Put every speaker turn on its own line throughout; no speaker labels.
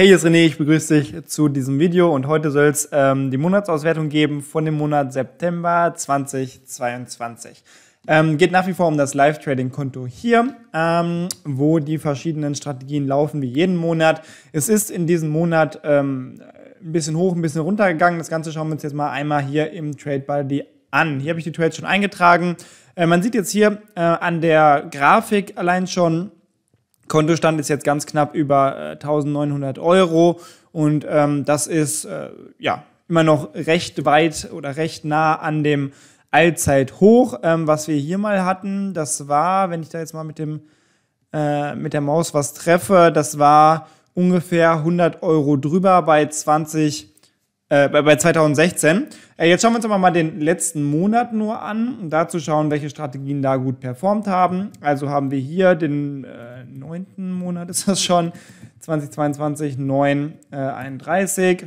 Hey, hier ist René, ich begrüße dich zu diesem Video und heute soll es ähm, die Monatsauswertung geben von dem Monat September 2022. Ähm, geht nach wie vor um das Live-Trading-Konto hier, ähm, wo die verschiedenen Strategien laufen wie jeden Monat. Es ist in diesem Monat ähm, ein bisschen hoch, ein bisschen runtergegangen. Das Ganze schauen wir uns jetzt mal einmal hier im Trade Buddy an. Hier habe ich die Trades schon eingetragen. Äh, man sieht jetzt hier äh, an der Grafik allein schon, Kontostand ist jetzt ganz knapp über 1900 äh, Euro und ähm, das ist äh, ja immer noch recht weit oder recht nah an dem Allzeithoch, ähm, was wir hier mal hatten. Das war, wenn ich da jetzt mal mit dem äh, mit der Maus was treffe, das war ungefähr 100 Euro drüber bei 20 äh, bei 2016. Äh, jetzt schauen wir uns aber mal den letzten Monat nur an, um da zu schauen, welche Strategien da gut performt haben. Also haben wir hier den äh, neunten Monat, ist das schon, 2022, 9, 31.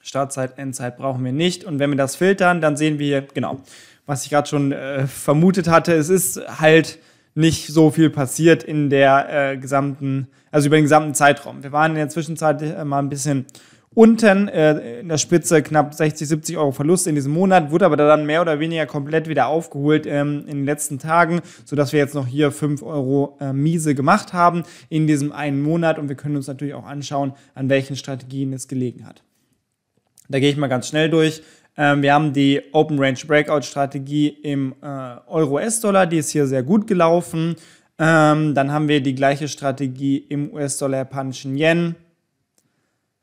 Startzeit, Endzeit brauchen wir nicht. Und wenn wir das filtern, dann sehen wir, genau, was ich gerade schon äh, vermutet hatte, es ist halt nicht so viel passiert in der äh, gesamten, also über den gesamten Zeitraum. Wir waren in der Zwischenzeit äh, mal ein bisschen unten äh, in der Spitze knapp 60, 70 Euro Verlust in diesem Monat, wurde aber dann mehr oder weniger komplett wieder aufgeholt ähm, in den letzten Tagen, sodass wir jetzt noch hier 5 Euro äh, miese gemacht haben in diesem einen Monat und wir können uns natürlich auch anschauen, an welchen Strategien es gelegen hat. Da gehe ich mal ganz schnell durch. Ähm, wir haben die Open Range Breakout Strategie im äh, Euro-US-Dollar, die ist hier sehr gut gelaufen. Ähm, dann haben wir die gleiche Strategie im US-Dollar japanischen Yen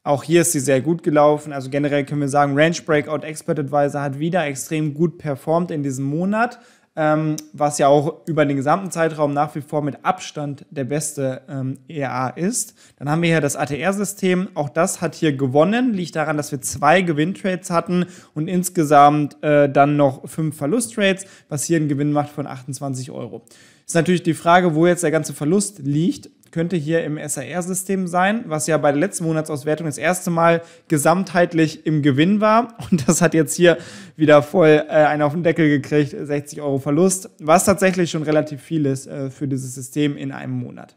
auch hier ist sie sehr gut gelaufen. Also generell können wir sagen, Range Breakout Expert Advisor hat wieder extrem gut performt in diesem Monat, ähm, was ja auch über den gesamten Zeitraum nach wie vor mit Abstand der beste ähm, EA ist. Dann haben wir hier das ATR-System. Auch das hat hier gewonnen. Liegt daran, dass wir zwei Gewinntrades hatten und insgesamt äh, dann noch fünf Verlusttrades, was hier einen Gewinn macht von 28 Euro. Ist natürlich die Frage, wo jetzt der ganze Verlust liegt könnte hier im SAR-System sein, was ja bei der letzten Monatsauswertung das erste Mal gesamtheitlich im Gewinn war. Und das hat jetzt hier wieder voll äh, einen auf den Deckel gekriegt, 60 Euro Verlust, was tatsächlich schon relativ viel ist äh, für dieses System in einem Monat.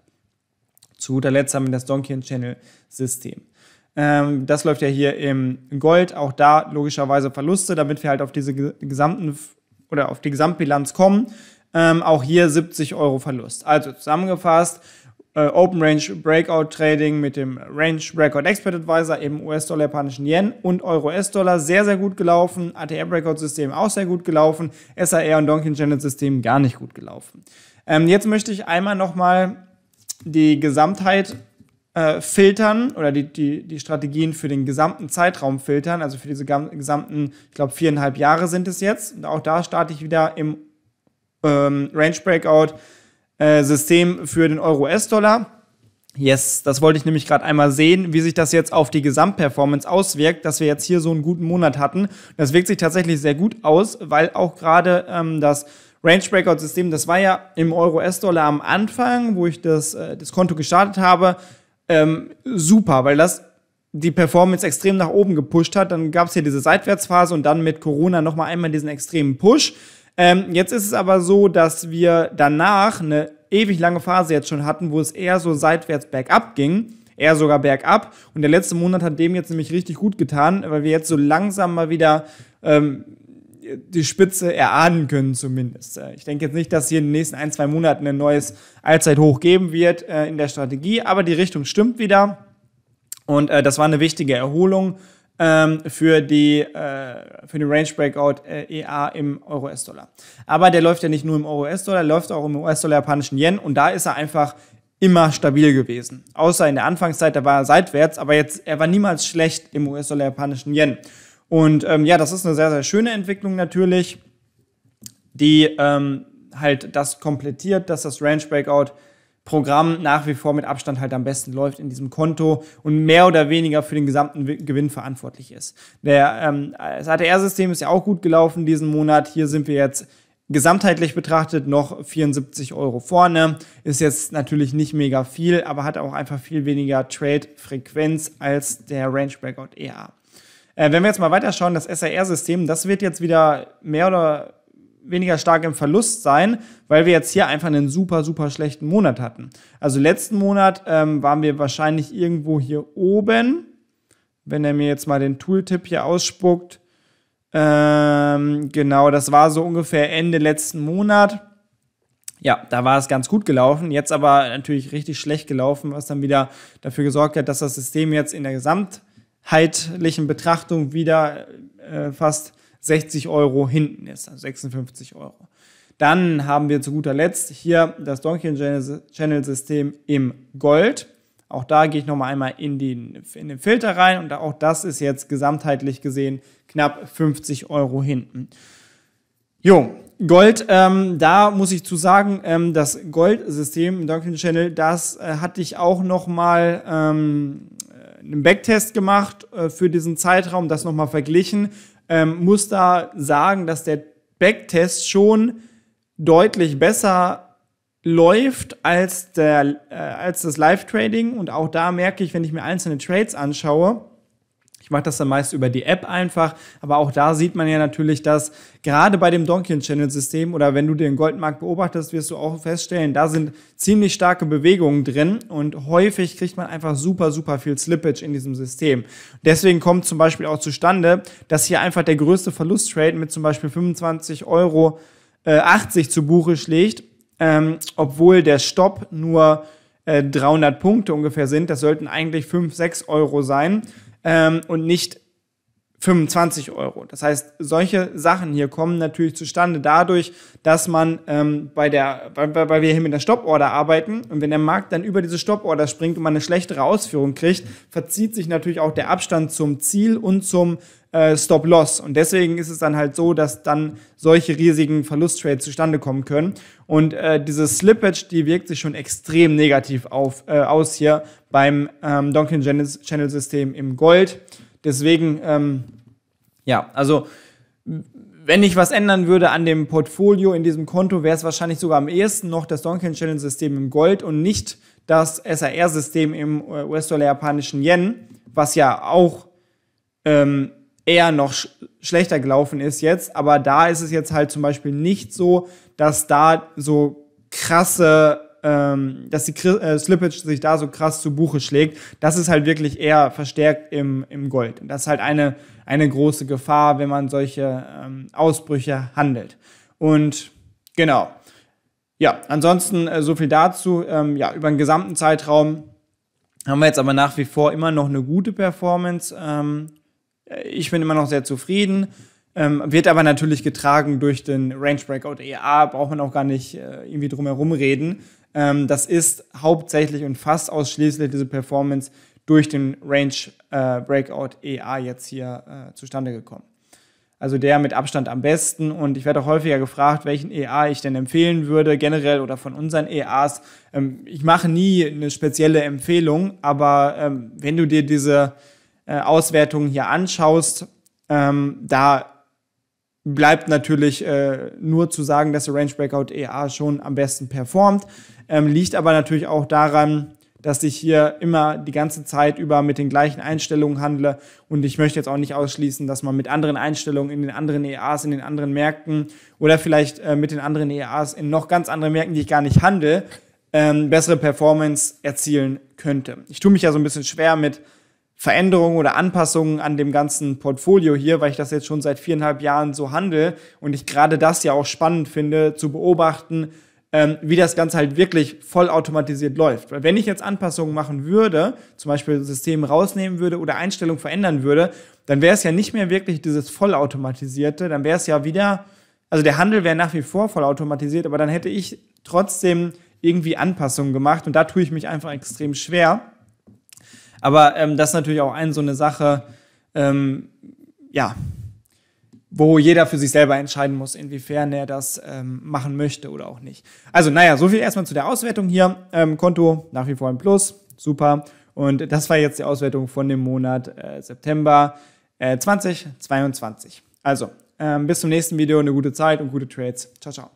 Zu guter Letzt haben wir das Donkey Channel System ähm, das läuft ja hier im Gold. Auch da logischerweise Verluste, damit wir halt auf diese gesamten oder auf die Gesamtbilanz kommen. Ähm, auch hier 70 Euro Verlust. Also zusammengefasst, äh, Open Range Breakout Trading mit dem Range Breakout Expert Advisor im US-Dollar, japanischen Yen und Euro-US-Dollar sehr, sehr gut gelaufen. ATR Breakout System auch sehr gut gelaufen. SAR und Donkin Channel System gar nicht gut gelaufen. Ähm, jetzt möchte ich einmal nochmal die Gesamtheit äh, filtern oder die, die, die Strategien für den gesamten Zeitraum filtern, also für diese gesamten, ich glaube, viereinhalb Jahre sind es jetzt. Und auch da starte ich wieder im ähm, Range Breakout äh, System für den euro s dollar Yes, das wollte ich nämlich gerade einmal sehen, wie sich das jetzt auf die Gesamtperformance auswirkt, dass wir jetzt hier so einen guten Monat hatten. Das wirkt sich tatsächlich sehr gut aus, weil auch gerade ähm, das Range Breakout System, das war ja im Euro-S-Dollar am Anfang, wo ich das, äh, das Konto gestartet habe, ähm, super, weil das die Performance extrem nach oben gepusht hat. Dann gab es hier diese Seitwärtsphase und dann mit Corona nochmal einmal diesen extremen Push. Ähm, jetzt ist es aber so, dass wir danach eine ewig lange Phase jetzt schon hatten, wo es eher so seitwärts bergab ging. Eher sogar bergab. Und der letzte Monat hat dem jetzt nämlich richtig gut getan, weil wir jetzt so langsam mal wieder ähm, die Spitze erahnen können zumindest. Äh, ich denke jetzt nicht, dass hier in den nächsten ein, zwei Monaten ein neues Allzeithoch geben wird äh, in der Strategie, aber die Richtung stimmt wieder. Und äh, das war eine wichtige Erholung ähm, für, die, äh, für den Range Breakout äh, EA im Euro-US-Dollar. Aber der läuft ja nicht nur im Euro-US-Dollar, läuft auch im US-Dollar japanischen Yen und da ist er einfach immer stabil gewesen. Außer in der Anfangszeit, da war er seitwärts, aber jetzt, er war niemals schlecht im US-Dollar japanischen Yen. Und ähm, ja, das ist eine sehr, sehr schöne Entwicklung natürlich, die ähm, halt das komplettiert, dass das Range Breakout Programm nach wie vor mit Abstand halt am besten läuft in diesem Konto und mehr oder weniger für den gesamten Gewinn verantwortlich ist. Der, ähm, das ATR-System ist ja auch gut gelaufen diesen Monat. Hier sind wir jetzt gesamtheitlich betrachtet noch 74 Euro vorne. Ist jetzt natürlich nicht mega viel, aber hat auch einfach viel weniger Trade-Frequenz als der Range Breakout EA. Äh, wenn wir jetzt mal weiterschauen, das SAR-System, das wird jetzt wieder mehr oder weniger stark im Verlust sein, weil wir jetzt hier einfach einen super, super schlechten Monat hatten. Also letzten Monat ähm, waren wir wahrscheinlich irgendwo hier oben. Wenn er mir jetzt mal den Tooltip hier ausspuckt. Ähm, genau, das war so ungefähr Ende letzten Monat. Ja, da war es ganz gut gelaufen. Jetzt aber natürlich richtig schlecht gelaufen, was dann wieder dafür gesorgt hat, dass das System jetzt in der gesamtheitlichen Betrachtung wieder äh, fast 60 Euro hinten ist, also 56 Euro. Dann haben wir zu guter Letzt hier das Donkey Channel System im Gold. Auch da gehe ich nochmal einmal in den, in den Filter rein und auch das ist jetzt gesamtheitlich gesehen knapp 50 Euro hinten. Jo, Gold, ähm, da muss ich zu sagen, ähm, das Gold-System im Donkey Channel, das äh, hatte ich auch nochmal ähm, äh, einen Backtest gemacht äh, für diesen Zeitraum, das nochmal verglichen ähm, muss da sagen, dass der Backtest schon deutlich besser läuft als, der, äh, als das Live-Trading. Und auch da merke ich, wenn ich mir einzelne Trades anschaue, ich mache das dann meist über die App einfach, aber auch da sieht man ja natürlich, dass gerade bei dem Donkin Channel System oder wenn du den Goldmarkt beobachtest, wirst du auch feststellen, da sind ziemlich starke Bewegungen drin und häufig kriegt man einfach super, super viel Slippage in diesem System. Deswegen kommt zum Beispiel auch zustande, dass hier einfach der größte Verlusttrade mit zum Beispiel 25,80 Euro äh, zu Buche schlägt, ähm, obwohl der Stopp nur 300 äh, Punkte ungefähr sind. Das sollten eigentlich 5, 6 Euro sein ähm, und nicht 25 Euro. Das heißt, solche Sachen hier kommen natürlich zustande dadurch, dass man ähm, bei der, weil, weil wir hier mit der Stop-Order arbeiten und wenn der Markt dann über diese Stop-Order springt und man eine schlechtere Ausführung kriegt, verzieht sich natürlich auch der Abstand zum Ziel und zum äh, Stop-Loss. Und deswegen ist es dann halt so, dass dann solche riesigen Verlusttrades zustande kommen können. Und äh, diese Slippage, die wirkt sich schon extrem negativ auf, äh, aus hier beim ähm, Donkin Channel System im Gold. Deswegen, ähm, ja, also wenn ich was ändern würde an dem Portfolio in diesem Konto, wäre es wahrscheinlich sogar am ehesten noch das Donkin Channel System im Gold und nicht das SAR System im äh, US-Dollar japanischen Yen, was ja auch ähm, eher noch sch schlechter gelaufen ist jetzt. Aber da ist es jetzt halt zum Beispiel nicht so, dass da so krasse, ähm, dass die Kri äh, Slippage sich da so krass zu Buche schlägt. Das ist halt wirklich eher verstärkt im, im Gold. Das ist halt eine, eine große Gefahr, wenn man solche ähm, Ausbrüche handelt. Und genau. Ja, ansonsten äh, so viel dazu. Ähm, ja, über den gesamten Zeitraum haben wir jetzt aber nach wie vor immer noch eine gute Performance. Ähm, äh, ich bin immer noch sehr zufrieden. Ähm, wird aber natürlich getragen durch den Range Breakout EA, braucht man auch gar nicht äh, irgendwie drum herum reden. Ähm, das ist hauptsächlich und fast ausschließlich diese Performance durch den Range äh, Breakout EA jetzt hier äh, zustande gekommen. Also der mit Abstand am besten. Und ich werde auch häufiger gefragt, welchen EA ich denn empfehlen würde, generell oder von unseren EAs. Ähm, ich mache nie eine spezielle Empfehlung, aber ähm, wenn du dir diese äh, Auswertungen hier anschaust, ähm, da bleibt natürlich äh, nur zu sagen, dass der Range Breakout EA schon am besten performt. Ähm, liegt aber natürlich auch daran, dass ich hier immer die ganze Zeit über mit den gleichen Einstellungen handle. Und ich möchte jetzt auch nicht ausschließen, dass man mit anderen Einstellungen in den anderen EAs, in den anderen Märkten oder vielleicht äh, mit den anderen EAs in noch ganz anderen Märkten, die ich gar nicht handle, ähm, bessere Performance erzielen könnte. Ich tue mich ja so ein bisschen schwer mit Veränderungen oder Anpassungen an dem ganzen Portfolio hier, weil ich das jetzt schon seit viereinhalb Jahren so handle und ich gerade das ja auch spannend finde zu beobachten, ähm, wie das Ganze halt wirklich vollautomatisiert läuft. Weil wenn ich jetzt Anpassungen machen würde, zum Beispiel System rausnehmen würde oder Einstellungen verändern würde, dann wäre es ja nicht mehr wirklich dieses vollautomatisierte, dann wäre es ja wieder, also der Handel wäre nach wie vor vollautomatisiert, aber dann hätte ich trotzdem irgendwie Anpassungen gemacht und da tue ich mich einfach extrem schwer aber ähm, das ist natürlich auch eine so eine Sache, ähm, ja, wo jeder für sich selber entscheiden muss, inwiefern er das ähm, machen möchte oder auch nicht. Also, naja, soviel erstmal zu der Auswertung hier. Ähm, Konto nach wie vor ein Plus, super. Und das war jetzt die Auswertung von dem Monat äh, September äh, 2022. Also, ähm, bis zum nächsten Video, eine gute Zeit und gute Trades. Ciao, ciao.